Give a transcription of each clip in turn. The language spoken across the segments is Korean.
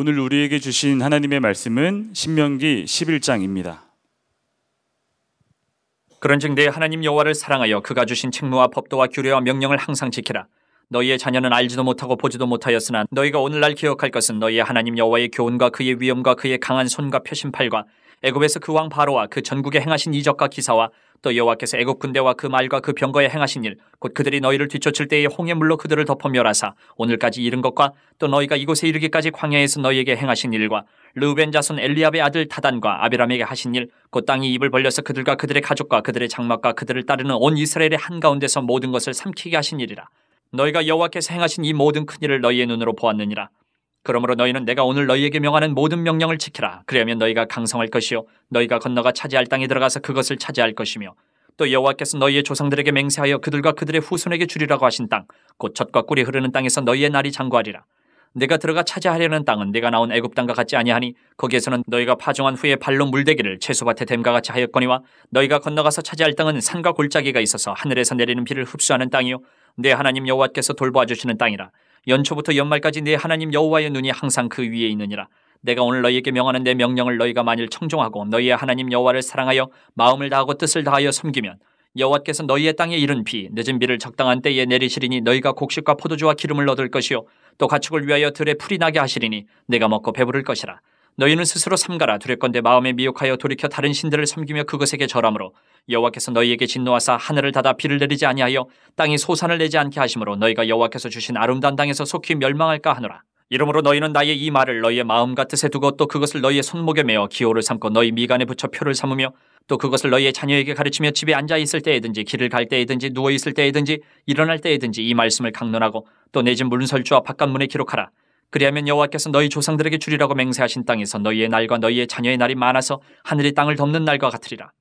오늘 우리에게 주신 하나님의 말씀은 신명기 11장입니다. 그런즉 내 하나님 여호와를 사랑하여 그가 주신 책무와 법도와 규례와 명령을 항상 지키라. 너희의 자녀는 알지도 못하고 보지도 못하였으나 너희가 오늘날 기억할 것은 너희의 하나님 여호와의 교훈과 그의 위엄과 그의 강한 손과 표심팔과 애굽에서 그 왕 바로와 그 전국에 행하신 이적과 기사와 또 여호와께서 애굽 군대와 그 말과 그 병거에 행하신 일 곧 그들이 너희를 뒤쫓을 때에 홍해 물로 그들을 덮어 멸하사 오늘까지 이른 것과 또 너희가 이곳에 이르기까지 광야에서 너희에게 행하신 일과 르우벤 자손 엘리압의 아들 다단과 아비람에게 하신 일 곧 땅이 입을 벌려서 그들과 그들의 가족과 그들의 장막과 그들을 따르는 온 이스라엘의 한가운데서 모든 것을 삼키게 하신 일이라 너희가 여호와께서 행하신 이 모든 큰 일을 너희의 눈으로 보았느니라 그러므로 너희는 내가 오늘 너희에게 명하는 모든 명령을 지키라. 그러면 너희가 강성할 것이요 너희가 건너가 차지할 땅에 들어가서 그것을 차지할 것이며 또 여호와께서 너희의 조상들에게 맹세하여 그들과 그들의 후손에게 주리라고 하신 땅곧 젖과 꿀이 흐르는 땅에서 너희의 날이 장구하리라. 내가 들어가 차지하려는 땅은 내가 나온 애굽 땅과 같지 아니하니 거기에서는 너희가 파종한 후에 발로 물대기를 채소밭에 댐과 같이 하였거니와 너희가 건너가서 차지할 땅은 산과 골짜기가 있어서 하늘에서 내리는 비를 흡수하는 땅이요 내 하나님 여호와께서 돌보아 주시는 땅이라 연초부터 연말까지 내 하나님 여호와의 눈이 항상 그 위에 있느니라. 내가 오늘 너희에게 명하는 내 명령을 너희가 만일 청종하고 너희의 하나님 여호와를 사랑하여 마음을 다하고 뜻을 다하여 섬기면 여호와께서 너희의 땅에 이른 비 늦은 비를 적당한 때에 내리시리니 너희가 곡식과 포도주와 기름을 얻을 것이요 또 가축을 위하여 들에 풀이 나게 하시리니 내가 먹고 배부를 것이라 너희는 스스로 삼가라 두렵건대 마음에 미혹하여 돌이켜 다른 신들을 섬기며 그것에게 절함으로 여호와께서 너희에게 진노하사 하늘을 닫아 비를 내리지 아니하여 땅이 소산을 내지 않게 하심으로 너희가 여호와께서 주신 아름다운 땅에서 속히 멸망할까 하노라. 이러므로 너희는 나의 이 말을 너희의 마음과 뜻에 두고 또 그것을 너희의 손목에 메어 기호를 삼고 너희 미간에 붙여 표를 삼으며 또 그것을 너희의 자녀에게 가르치며 집에 앉아 있을 때이든지 길을 갈 때이든지 누워 있을 때이든지 일어날 때이든지 이 말씀을 강론하고 또 내 집 문설주와 바깥문에 기록하라. 그리하면 여호와께서 너희 조상들에게 주리라고 맹세하신 땅에서 너희의 날과 너희의 자녀의 날이 많아서 하늘이 땅을 덮는 날과 같으리라.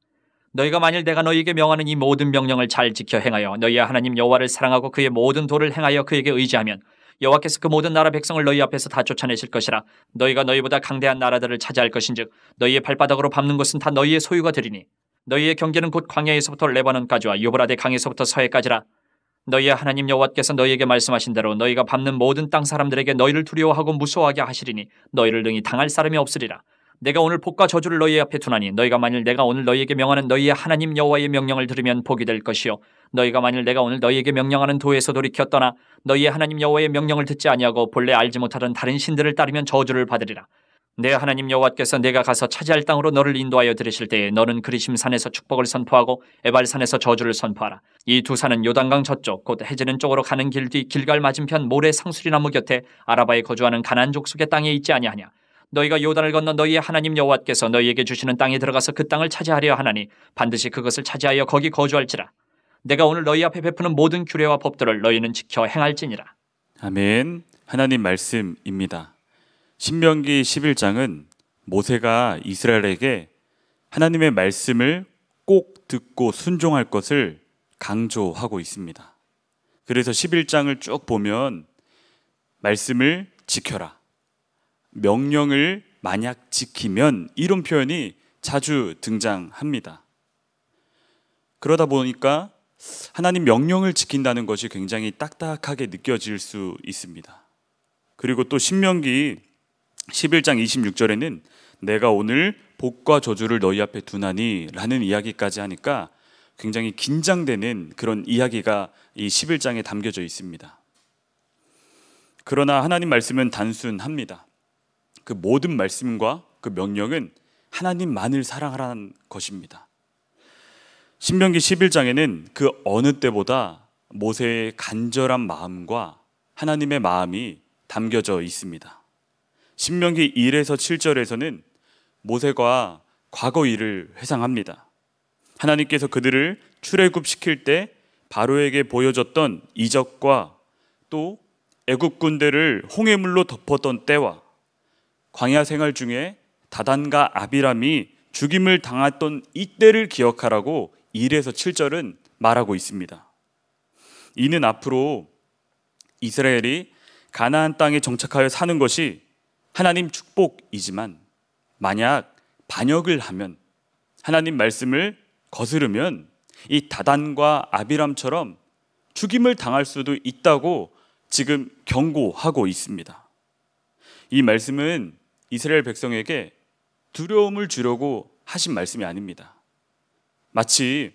너희가 만일 내가 너희에게 명하는 이 모든 명령을 잘 지켜 행하여 너희의 하나님 여호와를 사랑하고 그의 모든 도를 행하여 그에게 의지하면 여호와께서 그 모든 나라 백성을 너희 앞에서 다 쫓아내실 것이라 너희가 너희보다 강대한 나라들을 차지할 것인즉 너희의 발바닥으로 밟는 것은 다 너희의 소유가 되리니 너희의 경계는 곧 광야에서부터 레바논까지와 유브라데 강에서부터 서해까지라 너희의 하나님 여호와께서 너희에게 말씀하신 대로 너희가 밟는 모든 땅 사람들에게 너희를 두려워하고 무서워하게 하시리니 너희를 능히 당할 사람이 없으리라. 내가 오늘 복과 저주를 너희 앞에 두나니 너희가 만일 내가 오늘 너희에게 명하는 너희의 하나님 여호와의 명령을 들으면 복이 될 것이요 너희가 만일 내가 오늘 너희에게 명령하는 도에서 돌이켜 떠나 너희의 하나님 여호와의 명령을 듣지 아니하고 본래 알지 못하던 다른 신들을 따르면 저주를 받으리라 내 하나님 여호와께서 내가 가서 차지할 땅으로 너를 인도하여 들으실 때에 너는 그리심산에서 축복을 선포하고 에발산에서 저주를 선포하라. 이 두 산은 요단강 저쪽 곧 해지는 쪽으로 가는 길 뒤 길갈 맞은편 모래 상수리나무 곁에 아라바에 거주하는 가난 족속의 땅에 있지 아니하냐. 너희가 요단을 건너 너희의 하나님 여호와께서 너희에게 주시는 땅에 들어가서 그 땅을 차지하려 하나니 반드시 그것을 차지하여 거기 거주할지라. 내가 오늘 너희 앞에 베푸는 모든 규례와 법들을 너희는 지켜 행할지니라. 아멘. 하나님 말씀입니다. 신명기 11장은 모세가 이스라엘에게 하나님의 말씀을 꼭 듣고 순종할 것을 강조하고 있습니다. 그래서 11장을 쭉 보면 말씀을 지켜라. 명령을 만약 지키면 이런 표현이 자주 등장합니다. 그러다 보니까 하나님 명령을 지킨다는 것이 굉장히 딱딱하게 느껴질 수 있습니다. 그리고 또 신명기 11장 26절에는 내가 오늘 복과 저주를 너희 앞에 두나니라는 이야기까지 하니까 굉장히 긴장되는 그런 이야기가 이 11장에 담겨져 있습니다. 그러나 하나님 말씀은 단순합니다. 그 모든 말씀과 그 명령은 하나님만을 사랑하라는 것입니다. 신명기 11장에는 그 어느 때보다 모세의 간절한 마음과 하나님의 마음이 담겨져 있습니다. 신명기 1에서 7절에서는 모세가 과거 일을 회상합니다. 하나님께서 그들을 출애굽시킬 때 바로에게 보여줬던 이적과 또 애굽 군대를 홍해물로 덮었던 때와 광야 생활 중에 다단과 아비람이 죽임을 당했던 이때를 기억하라고 1에서 7절은 말하고 있습니다. 이는 앞으로 이스라엘이 가나안 땅에 정착하여 사는 것이 하나님 축복이지만 만약 반역을 하면 하나님 말씀을 거스르면 이 다단과 아비람처럼 죽임을 당할 수도 있다고 지금 경고하고 있습니다. 이 말씀은 이스라엘 백성에게 두려움을 주려고 하신 말씀이 아닙니다. 마치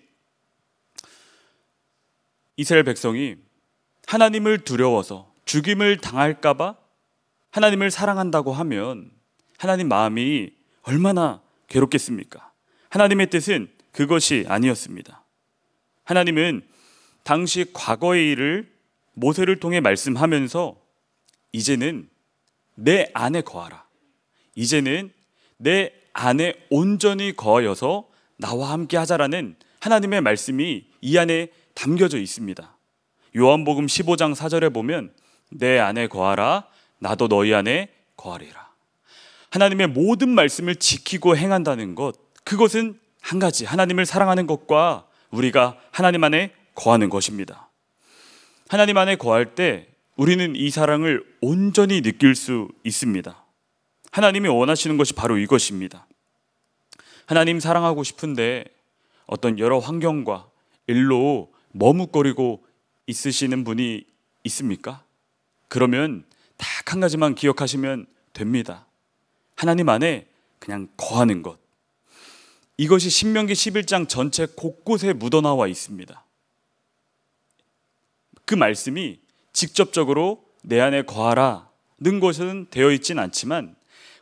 이스라엘 백성이 하나님을 두려워서 죽임을 당할까봐 하나님을 사랑한다고 하면 하나님 마음이 얼마나 괴롭겠습니까? 하나님의 뜻은 그것이 아니었습니다. 하나님은 당시 과거의 일을 모세를 통해 말씀하면서 이제는 내 안에 거하라. 이제는 내 안에 온전히 거하여서 나와 함께 하자라는 하나님의 말씀이 이 안에 담겨져 있습니다. 요한복음 15장 4절에 보면 내 안에 거하라 나도 너희 안에 거하리라. 하나님의 모든 말씀을 지키고 행한다는 것, 그것은 한 가지, 하나님을 사랑하는 것과 우리가 하나님 안에 거하는 것입니다. 하나님 안에 거할 때 우리는 이 사랑을 온전히 느낄 수 있습니다. 하나님이 원하시는 것이 바로 이것입니다. 하나님 사랑하고 싶은데 어떤 여러 환경과 일로 머뭇거리고 있으시는 분이 있습니까? 그러면 딱한 가지만 기억하시면 됩니다. 하나님 안에 그냥 거하는 것. 이것이 신명기 11장 전체 곳곳에 묻어나와 있습니다. 그 말씀이 직접적으로 내 안에 거하라 는 것은 되어 있진 않지만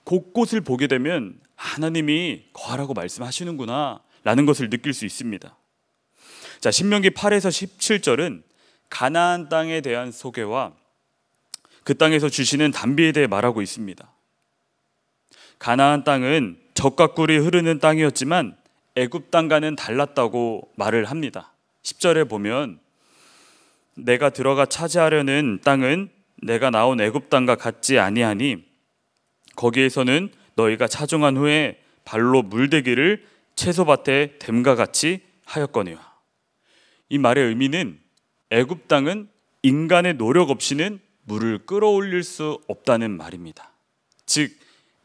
곳곳을 보게 되면 하나님이 거하라고 말씀하시는구나 라는 것을 느낄 수 있습니다. 자, 신명기 8에서 17절은 가나안 땅에 대한 소개와 그 땅에서 주시는 담비에 대해 말하고 있습니다. 가나안 땅은 적과 꿀이 흐르는 땅이었지만 애굽 땅과는 달랐다고 말을 합니다. 10절에 보면 내가 들어가 차지하려는 땅은 내가 나온 애굽 땅과 같지 아니하니 거기에서는 너희가 차종한 후에 발로 물대기를 채소밭에 댐과 같이 하였거니와 이 말의 의미는 애굽 땅은 인간의 노력 없이는 물을 끌어올릴 수 없다는 말입니다. 즉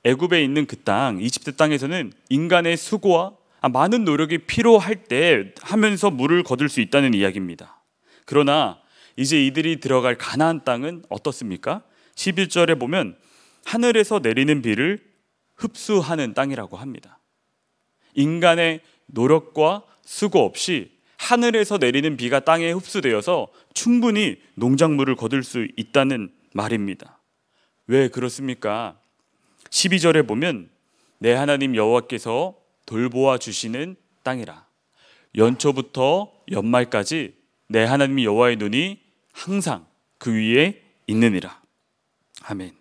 애굽에 있는 그 땅, 이집트 땅에서는 인간의 수고와 많은 노력이 필요할 때 하면서 물을 거둘 수 있다는 이야기입니다. 그러나 이제 이들이 들어갈 가나안 땅은 어떻습니까? 11절에 보면 하늘에서 내리는 비를 흡수하는 땅이라고 합니다. 인간의 노력과 수고 없이 하늘에서 내리는 비가 땅에 흡수되어서 충분히 농작물을 거둘 수 있다는 말입니다. 왜 그렇습니까? 12절에 보면 내 하나님 여호와께서 돌보아 주시는 땅이라. 연초부터 연말까지 내 하나님 여호와의 눈이 항상 그 위에 있느니라. 아멘.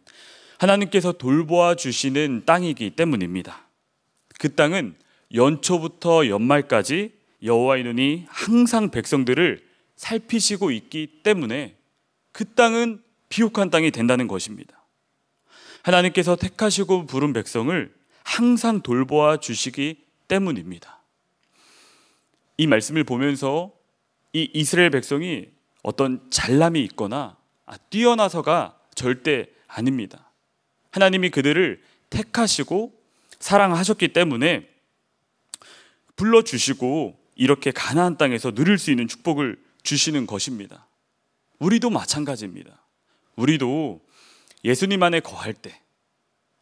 하나님께서 돌보아 주시는 땅이기 때문입니다. 그 땅은 연초부터 연말까지 여호와의 눈이 항상 백성들을 살피시고 있기 때문에 그 땅은 비옥한 땅이 된다는 것입니다. 하나님께서 택하시고 부른 백성을 항상 돌보아 주시기 때문입니다. 이 말씀을 보면서 이 이스라엘 백성이 어떤 잘남이 있거나 아, 뛰어나서가 절대 아닙니다. 하나님이 그들을 택하시고 사랑하셨기 때문에 불러주시고 이렇게 가나안 땅에서 누릴 수 있는 축복을 주시는 것입니다. 우리도 마찬가지입니다. 우리도 예수님 안에 거할 때,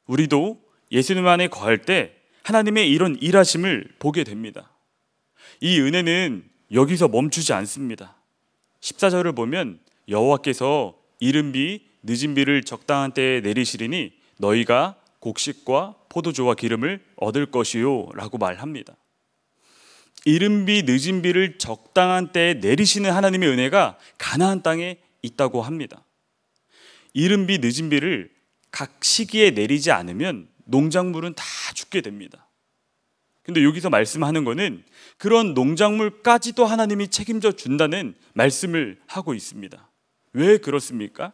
우리도 예수님 안에 거할 때 하나님의 이런 일하심을 보게 됩니다. 이 은혜는 여기서 멈추지 않습니다. 14절을 보면 여호와께서 이른 비 늦은 비를 적당한 때에 내리시리니 너희가 곡식과 포도주와 기름을 얻을 것이요라고 말합니다. 이른비 늦은비를 적당한 때에 내리시는 하나님의 은혜가 가나안 땅에 있다고 합니다. 이른비 늦은비를 각 시기에 내리지 않으면 농작물은 다 죽게 됩니다. 근데 여기서 말씀하는 거는 그런 농작물까지도 하나님이 책임져 준다는 말씀을 하고 있습니다. 왜 그렇습니까?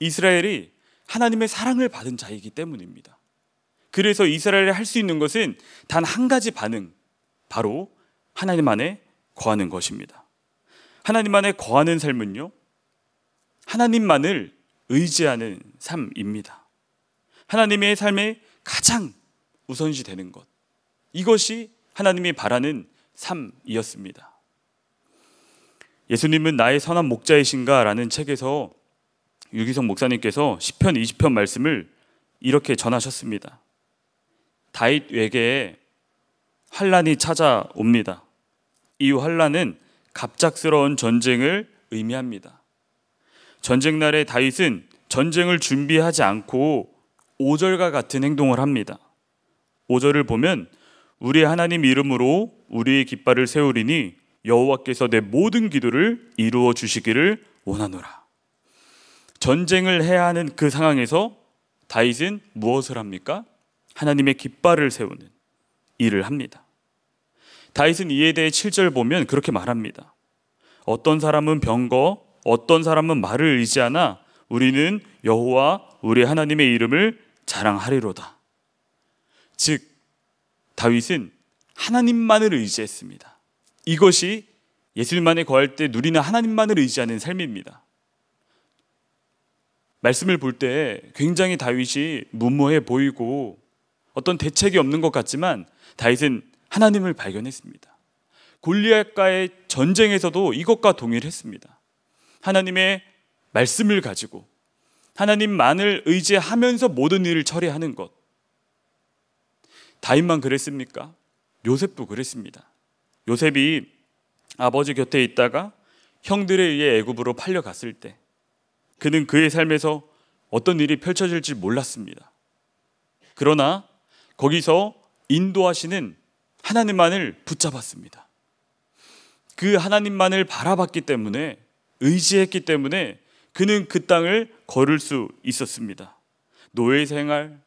이스라엘이 하나님의 사랑을 받은 자이기 때문입니다. 그래서 이스라엘이 할 수 있는 것은 단 한 가지 반응, 바로 하나님 안에 거하는 것입니다. 하나님 안에 거하는 삶은요, 하나님만을 의지하는 삶입니다. 하나님의 삶에 가장 우선시 되는 것. 이것이 하나님이 바라는 삶이었습니다. 예수님은 나의 선한 목자이신가? 라는 책에서 유기성 목사님께서 10편, 20편 말씀을 이렇게 전하셨습니다. 다윗 외계에 환란이 찾아옵니다. 이 환란은 갑작스러운 전쟁을 의미합니다. 전쟁 날에 다윗은 전쟁을 준비하지 않고 오절과 같은 행동을 합니다. 오절을 보면 우리 하나님 이름으로 우리의 깃발을 세우리니 여호와께서 내 모든 기도를 이루어 주시기를 원하노라. 전쟁을 해야 하는 그 상황에서 다윗은 무엇을 합니까? 하나님의 깃발을 세우는 일을 합니다. 다윗은 이에 대해 7절 보면 그렇게 말합니다. 어떤 사람은 병거, 어떤 사람은 말을 의지하나 우리는 여호와 우리 하나님의 이름을 자랑하리로다. 즉 다윗은 하나님만을 의지했습니다. 이것이 예수님만에 거할 때 누리는 하나님만을 의지하는 삶입니다. 말씀을 볼 때 굉장히 다윗이 무모해 보이고 어떤 대책이 없는 것 같지만 다윗은 하나님을 발견했습니다. 골리앗과의 전쟁에서도 이것과 동일했습니다. 하나님의 말씀을 가지고 하나님만을 의지하면서 모든 일을 처리하는 것. 다윗만 그랬습니까? 요셉도 그랬습니다. 요셉이 아버지 곁에 있다가 형들에 의해 애굽으로 팔려갔을 때 그는 그의 삶에서 어떤 일이 펼쳐질지 몰랐습니다. 그러나 거기서 인도하시는 하나님만을 붙잡았습니다. 그 하나님만을 바라봤기 때문에 의지했기 때문에 그는 그 땅을 걸을 수 있었습니다. 노예 생활,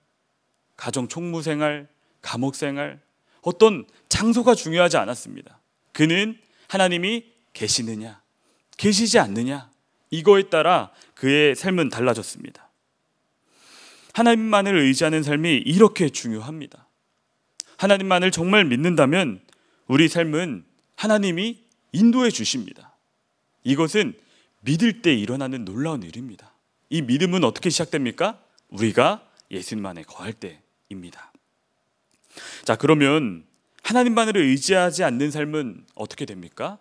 가정 총무 생활, 감옥 생활, 어떤 장소가 중요하지 않았습니다. 그는 하나님이 계시느냐, 계시지 않느냐, 이거에 따라 그의 삶은 달라졌습니다. 하나님만을 의지하는 삶이 이렇게 중요합니다. 하나님만을 정말 믿는다면 우리 삶은 하나님이 인도해 주십니다. 이것은 믿을 때 일어나는 놀라운 일입니다. 이 믿음은 어떻게 시작됩니까? 우리가 예수님만에 거할 때입니다. 자, 그러면 하나님만으 의지하지 않는 삶은 어떻게 됩니까?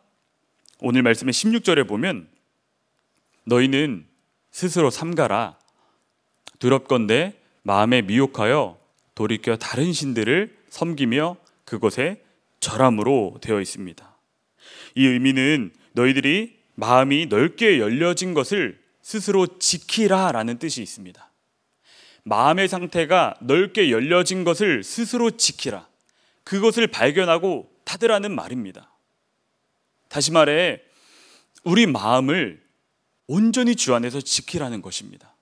오늘 말씀의 16절에 보면 너희는 스스로 삼가라 두렵건대 마음에 미혹하여 돌이켜 다른 신들을 섬기며 그곳에 절함으로 되어 있습니다. 이 의미는 너희들이 마음이 넓게 열려진 것을 스스로 지키라라는 뜻이 있습니다. 마음의 상태가 넓게 열려진 것을 스스로 지키라. 그것을 발견하고 타들라는 말입니다. 다시 말해 우리 마음을 온전히 주 안에서 지키라는 것입니다.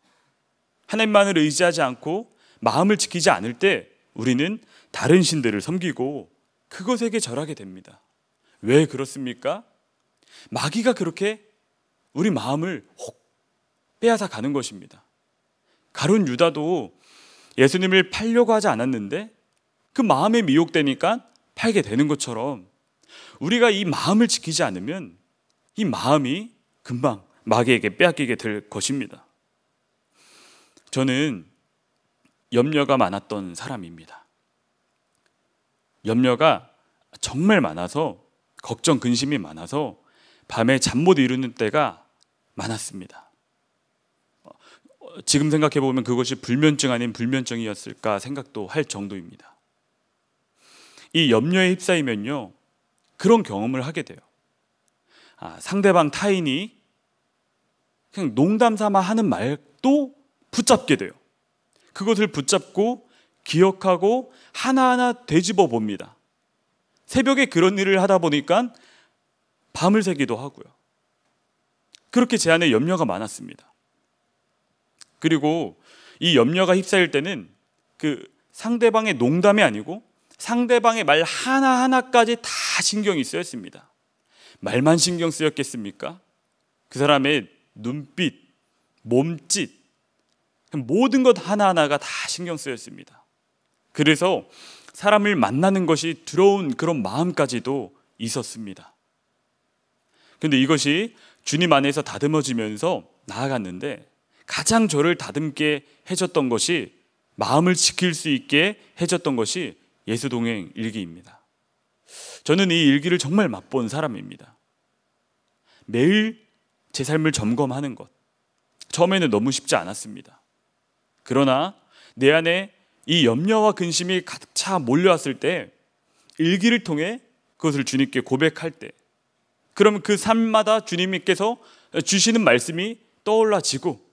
하나님만을 의지하지 않고 마음을 지키지 않을 때 우리는 다른 신들을 섬기고 그것에게 절하게 됩니다. 왜 그렇습니까? 마귀가 그렇게 우리 마음을 혹 빼앗아 가는 것입니다. 가룟 유다도 예수님을 팔려고 하지 않았는데 그 마음에 미혹되니까 팔게 되는 것처럼 우리가 이 마음을 지키지 않으면 이 마음이 금방 마귀에게 빼앗기게 될 것입니다. 저는 염려가 많았던 사람입니다. 염려가 정말 많아서 걱정 근심이 많아서 밤에 잠 못 이루는 때가 많았습니다. 지금 생각해 보면 그것이 불면증 아닌 불면증이었을까 생각도 할 정도입니다. 이 염려에 휩싸이면요. 그런 경험을 하게 돼요. 아, 상대방 타인이 그냥 농담 삼아 하는 말도 붙잡게 돼요. 그것을 붙잡고 기억하고 하나하나 되짚어 봅니다. 새벽에 그런 일을 하다 보니까 밤을 새기도 하고요. 그렇게 제 안에 염려가 많았습니다. 그리고 이 염려가 휩싸일 때는 그 상대방의 농담이 아니고 상대방의 말 하나하나까지 다 신경이 쓰였습니다. 말만 신경 쓰였겠습니까? 그 사람의 눈빛, 몸짓, 모든 것 하나하나가 다 신경 쓰였습니다. 그래서 사람을 만나는 것이 두려운 그런 마음까지도 있었습니다. 근데 이것이 주님 안에서 다듬어지면서 나아갔는데 가장 저를 다듬게 해줬던 것이 마음을 지킬 수 있게 해줬던 것이 예수동행 일기입니다. 저는 이 일기를 정말 맛본 사람입니다. 매일 제 삶을 점검하는 것. 처음에는 너무 쉽지 않았습니다. 그러나 내 안에 이 염려와 근심이 가득 차 몰려왔을 때 일기를 통해 그것을 주님께 고백할 때 그러면 그 삶마다 주님께서 주시는 말씀이 떠올라지고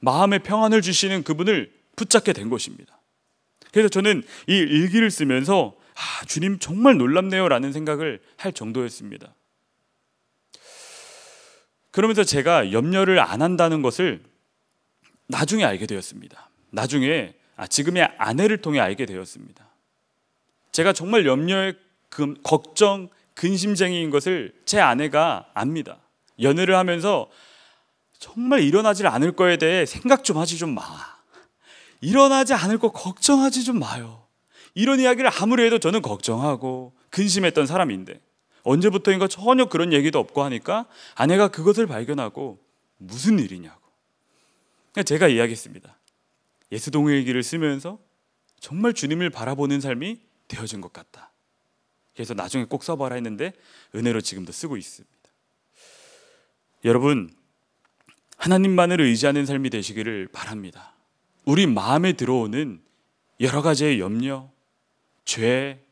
마음의 평안을 주시는 그분을 붙잡게 된 것입니다. 그래서 저는 이 일기를 쓰면서 아, 주님 정말 놀랍네요라는 생각을 할 정도였습니다. 그러면서 제가 염려를 안 한다는 것을 나중에 알게 되었습니다. 나중에 아, 지금의 아내를 통해 알게 되었습니다. 제가 정말 염려의 금, 걱정, 근심쟁이인 것을 제 아내가 압니다. 연애를 하면서 정말 일어나질 않을 거에 대해 생각 좀 하지 좀 마. 일어나지 않을 거 걱정하지 좀 마요. 이런 이야기를 아무리 해도 저는 걱정하고 근심했던 사람인데 언제부터인가 전혀 그런 얘기도 없고 하니까 아내가 그것을 발견하고 무슨 일이냐고. 그러니까 제가 이야기했습니다. 예수동의 얘기를 쓰면서 정말 주님을 바라보는 삶이 되어진 것 같다. 그래서 나중에 꼭 써봐라 했는데 은혜로 지금도 쓰고 있습니다. 여러분 하나님만을 의지하는 삶이 되시기를 바랍니다. 우리 마음에 들어오는 여러 가지의 염려, 죄,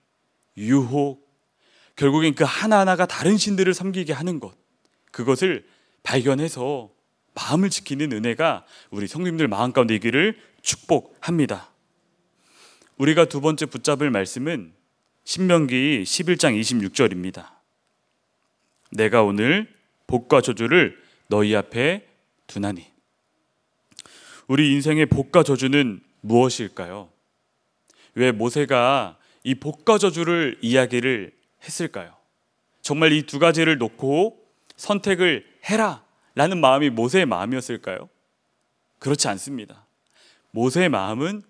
유혹, 결국엔 그 하나하나가 다른 신들을 섬기게 하는 것, 그것을 발견해서 마음을 지키는 은혜가 우리 성님들 마음 가운데 있기를 축복합니다. 우리가 두 번째 붙잡을 말씀은 신명기 11장 26절입니다. 내가 오늘 복과 저주를 너희 앞에 두나니. 우리 인생의 복과 저주는 무엇일까요? 왜 모세가 이 복과 저주를 이야기를 했을까요? 정말 이 두 가지를 놓고 선택을 해라 라는 마음이 모세의 마음이었을까요? 그렇지 않습니다. 모세의 마음은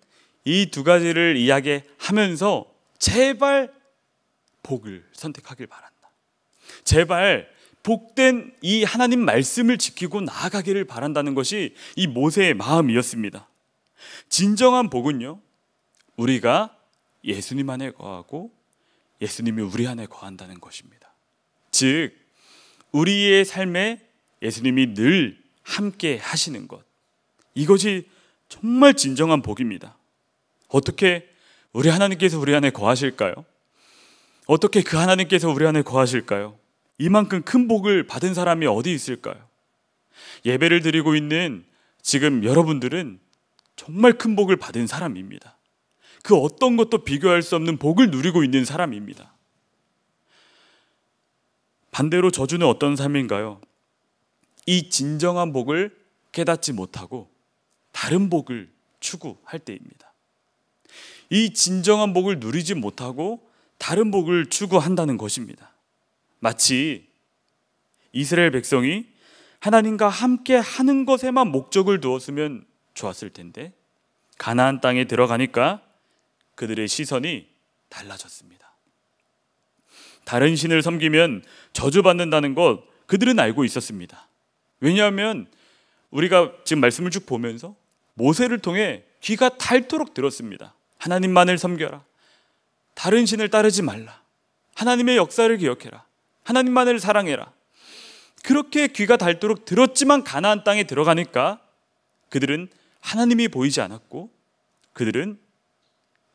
이 두 가지를 이야기하면서 제발 복을 선택하길 바란다. 제발 복된 이 하나님 말씀을 지키고 나아가기를 바란다는 것이 이 모세의 마음이었습니다. 진정한 복은요, 우리가 예수님 안에 거하고 예수님이 우리 안에 거한다는 것입니다. 즉, 우리의 삶에 예수님이 늘 함께 하시는 것. 이것이 정말 진정한 복입니다. 어떻게 우리 하나님께서 우리 안에 거하실까요? 어떻게 그 하나님께서 우리 안에 거하실까요? 이만큼 큰 복을 받은 사람이 어디 있을까요? 예배를 드리고 있는 지금 여러분들은 정말 큰 복을 받은 사람입니다. 그 어떤 것도 비교할 수 없는 복을 누리고 있는 사람입니다. 반대로 저주는 어떤 삶인가요? 이 진정한 복을 깨닫지 못하고 다른 복을 추구할 때입니다. 이 진정한 복을 누리지 못하고 다른 복을 추구한다는 것입니다. 마치 이스라엘 백성이 하나님과 함께 하는 것에만 목적을 두었으면 좋았을 텐데 가나안 땅에 들어가니까 그들의 시선이 달라졌습니다. 다른 신을 섬기면 저주받는다는 것 그들은 알고 있었습니다. 왜냐하면 우리가 지금 말씀을 쭉 보면서 모세를 통해 귀가 닳도록 들었습니다. 하나님만을 섬겨라. 다른 신을 따르지 말라. 하나님의 역사를 기억해라. 하나님만을 사랑해라. 그렇게 귀가 닳도록 들었지만 가나안 땅에 들어가니까 그들은 하나님이 보이지 않았고 그들은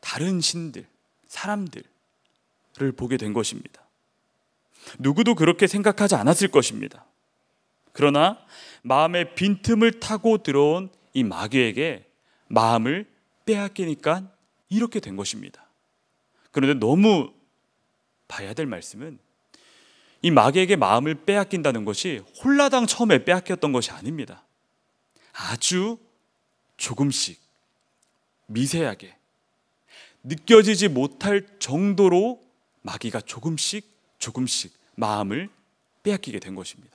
다른 신들, 사람들을 보게 된 것입니다. 누구도 그렇게 생각하지 않았을 것입니다. 그러나 마음의 빈틈을 타고 들어온 이 마귀에게 마음을 빼앗기니까 이렇게 된 것입니다. 그런데 너무 봐야 될 말씀은 이 마귀에게 마음을 빼앗긴다는 것이 홀라당 처음에 빼앗겼던 것이 아닙니다. 아주 조금씩 미세하게 느껴지지 못할 정도로 마귀가 조금씩 조금씩 마음을 빼앗기게 된 것입니다.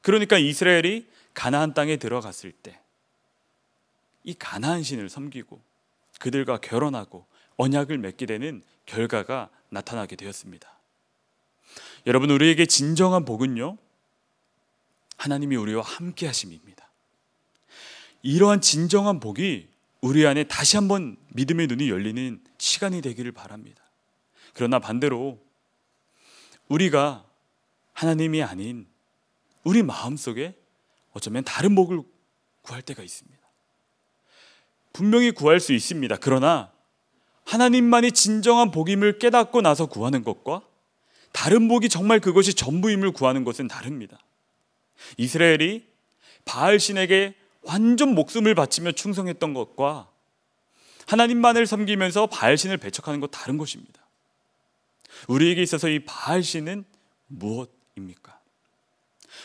그러니까 이스라엘이 가나안 땅에 들어갔을 때 이 가나안 신을 섬기고 그들과 결혼하고 언약을 맺게 되는 결과가 나타나게 되었습니다. 여러분 우리에게 진정한 복은요 하나님이 우리와 함께 하심입니다. 이러한 진정한 복이 우리 안에 다시 한번 믿음의 눈이 열리는 시간이 되기를 바랍니다. 그러나 반대로 우리가 하나님이 아닌 우리 마음속에 어쩌면 다른 복을 구할 때가 있습니다. 분명히 구할 수 있습니다. 그러나 하나님만이 진정한 복임을 깨닫고 나서 구하는 것과 다른 복이 정말 그것이 전부임을 구하는 것은 다릅니다. 이스라엘이 바알 신에게 완전 목숨을 바치며 충성했던 것과 하나님만을 섬기면서 바알 신을 배척하는 것 다른 것입니다. 우리에게 있어서 이 바알 신은 무엇입니까?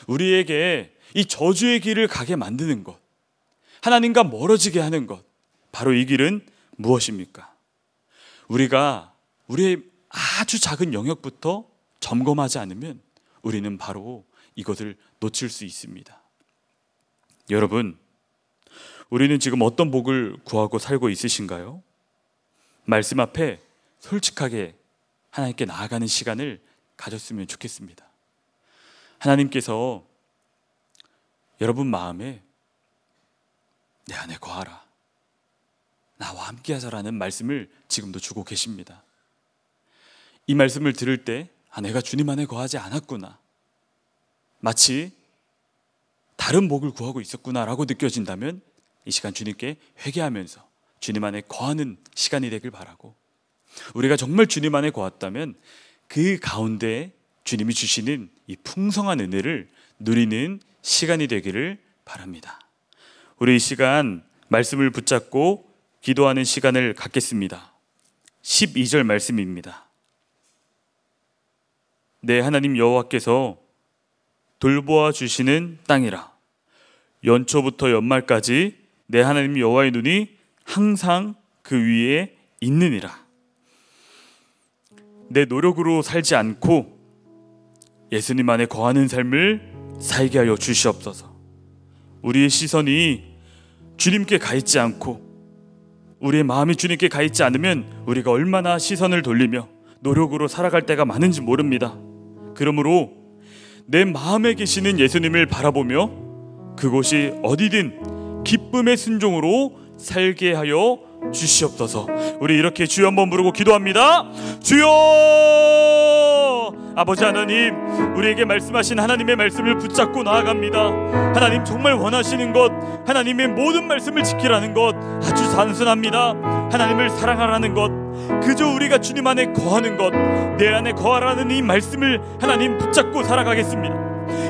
우리에게 이 저주의 길을 가게 만드는 것, 하나님과 멀어지게 하는 것, 바로 이 길은 무엇입니까? 우리가 우리의 아주 작은 영역부터 점검하지 않으면 우리는 바로 이것을 놓칠 수 있습니다. 여러분, 우리는 지금 어떤 복을 구하고 살고 있으신가요? 말씀 앞에 솔직하게 하나님께 나아가는 시간을 가졌으면 좋겠습니다. 하나님께서 여러분 마음에 내 안에 거하라. 나와 함께 하자라는 말씀을 지금도 주고 계십니다. 이 말씀을 들을 때, 아, 내가 주님 안에 거하지 않았구나. 마치 다른 복을 구하고 있었구나라고 느껴진다면 이 시간 주님께 회개하면서 주님 안에 거하는 시간이 되길 바라고 우리가 정말 주님 안에 거했다면 그 가운데 주님이 주시는 이 풍성한 은혜를 누리는 시간이 되기를 바랍니다. 우리 이 시간 말씀을 붙잡고 기도하는 시간을 갖겠습니다. 12절 말씀입니다. 내 네, 하나님 여호와께서 돌보아 주시는 땅이라 연초부터 연말까지 내 하나님 여호와의 눈이 항상 그 위에 있느니라. 내 노력으로 살지 않고 예수님 안에 거하는 삶을 살게 하여 주시옵소서. 우리의 시선이 주님께 가 있지 않고 우리의 마음이 주님께 가 있지 않으면 우리가 얼마나 시선을 돌리며 노력으로 살아갈 때가 많은지 모릅니다. 그러므로 내 마음에 계시는 예수님을 바라보며 그곳이 어디든 기쁨의 순종으로 살게 하여 주시옵소서. 우리 이렇게 주여 한번 부르고 기도합니다. 주여! 아버지 하나님 우리에게 말씀하신 하나님의 말씀을 붙잡고 나아갑니다. 하나님 정말 원하시는 것 하나님의 모든 말씀을 지키라는 것 아주 단순합니다. 하나님을 사랑하라는 것 그저 우리가 주님 안에 거하는 것 내 안에 거하라는 이 말씀을 하나님 붙잡고 살아가겠습니다.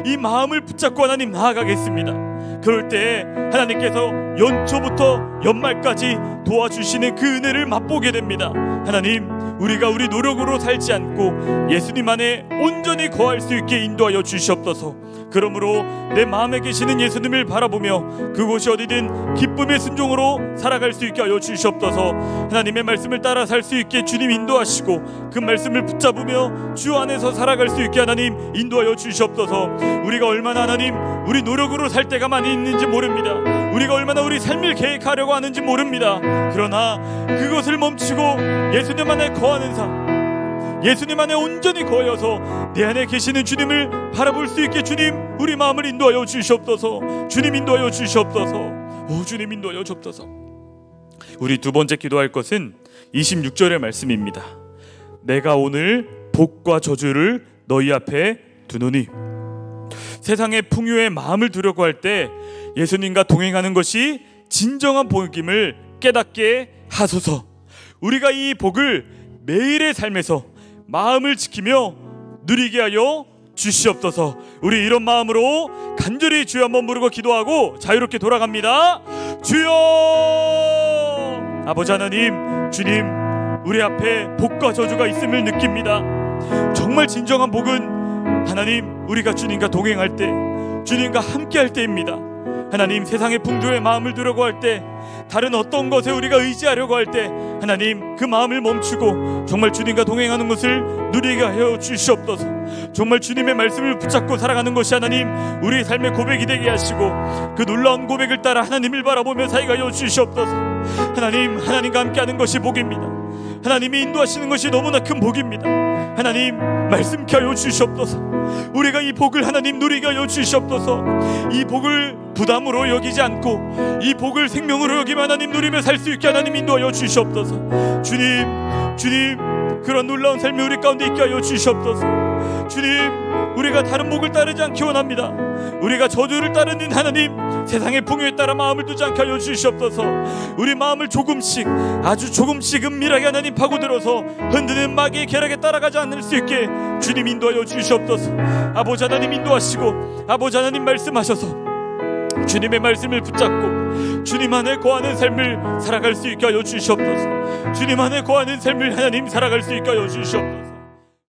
이 마음을 붙잡고 하나님 나아가겠습니다. 그럴 때 하나님께서 연초부터 연말까지 도와주시는 그 은혜를 맛보게 됩니다. 하나님, 우리가 우리 노력으로 살지 않고 예수님 안에 온전히 거할 수 있게 인도하여 주시옵소서. 그러므로 내 마음에 계시는 예수님을 바라보며 그곳이 어디든 기쁨의 순종으로 살아갈 수 있게 하여 주시옵소서. 하나님의 말씀을 따라 살 수 있게 주님 인도하시고 그 말씀을 붙잡으며 주 안에서 살아갈 수 있게 하나님 인도하여 주시옵소서. 우리가 얼마나 하나님 우리 노력으로 살 때가 많이 있는지 모릅니다. 우리가 얼마나 우리 삶을 계획하려고 하는지 모릅니다. 그러나 그것을 멈추고 예수님 안에 거하는 삶, 예수님 안에 온전히 거여서내 안에 계시는 주님을 바라볼 수 있게 주님 우리 마음을 인도하여 주시옵소서. 주님 인도하여 주시옵소서. 오 주님 인도하여 주옵소서. 우리 두 번째 기도할 것은 26절의 말씀입니다. 내가 오늘 복과 저주를 너희 앞에 두노니 세상의 풍요에 마음을 두려고 할때 예수님과 동행하는 것이 진정한 복임을 깨닫게 하소서. 우리가 이 복을 매일의 삶에서 마음을 지키며 누리게 하여 주시옵소서. 우리 이런 마음으로 간절히 주여 한번 부르고 기도하고 자유롭게 돌아갑니다. 주여! 아버지 하나님, 주님, 우리 앞에 복과 저주가 있음을 느낍니다. 정말 진정한 복은 하나님, 우리가 주님과 동행할 때, 주님과 함께 할 때입니다. 하나님 세상의 풍조에 마음을 두려고 할 때 다른 어떤 것에 우리가 의지하려고 할 때 하나님 그 마음을 멈추고 정말 주님과 동행하는 것을 누리게 하여 주시옵소서 정말 주님의 말씀을 붙잡고 살아가는 것이 하나님 우리의 삶의 고백이 되게 하시고 그 놀라운 고백을 따라 하나님을 바라보며 살아가여 주시옵소서 하나님 하나님과 함께하는 것이 복입니다 하나님이 인도하시는 것이 너무나 큰 복입니다. 하나님 말씀케 하여 주시옵소서. 우리가 이 복을 하나님 누리게 하여 주시옵소서. 이 복을 부담으로 여기지 않고 이 복을 생명으로 여기며 하나님 누리며 살 수 있게 하나님 인도하여 주시옵소서. 주님, 주님 그런 놀라운 삶이 우리 가운데 있게 하여 주시옵소서. 주님 우리가 다른 목을 따르지 않기 원합니다. 우리가 저주를 따르는 하나님, 세상의 풍요에 따라 마음을 두지 않게 하여 주시옵소서. 우리 마음을 조금씩, 아주 조금씩 은밀하게 하나님 파고들어서 흔드는 마귀의 계략에 따라가지 않을 수 있게 주님 인도하여 주시옵소서. 아버지 하나님 인도하시고, 아버지 하나님 말씀하셔서 주님의 말씀을 붙잡고 주님 안에 거하는 삶을 살아갈 수 있게 하여 주시옵소서. 주님 안에 거하는 삶을 하나님 살아갈 수 있게 하여 주시옵소서.